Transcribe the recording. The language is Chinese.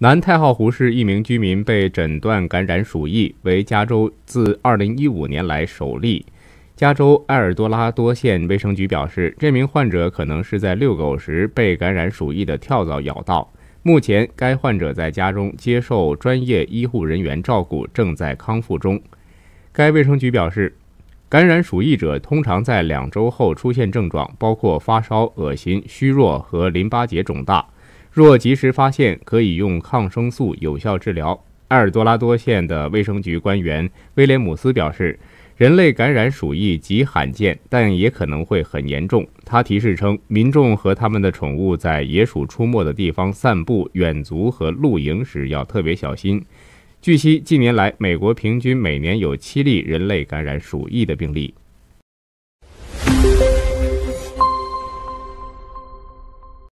南太浩湖市一名居民被诊断感染鼠疫，为加州自2015年来首例。加州埃尔多拉多县卫生局表示，这名患者可能是在遛狗时被感染鼠疫的跳蚤咬到。目前，该患者在家中接受专业医护人员照顾，正在康复中。该卫生局表示，感染鼠疫者通常在两周后出现症状，包括发烧、恶心、虚弱和淋巴结肿大。若及时发现，可以用抗生素有效治疗。埃尔多拉多县的卫生局官员威廉姆斯表示，人类感染鼠疫极罕见，但也可能会很严重。他提示称，民众和他们的宠物在野鼠出没的地方散步、远足和露营时要特别小心。据悉，近年来美国平均每年有七例人类感染鼠疫的病例。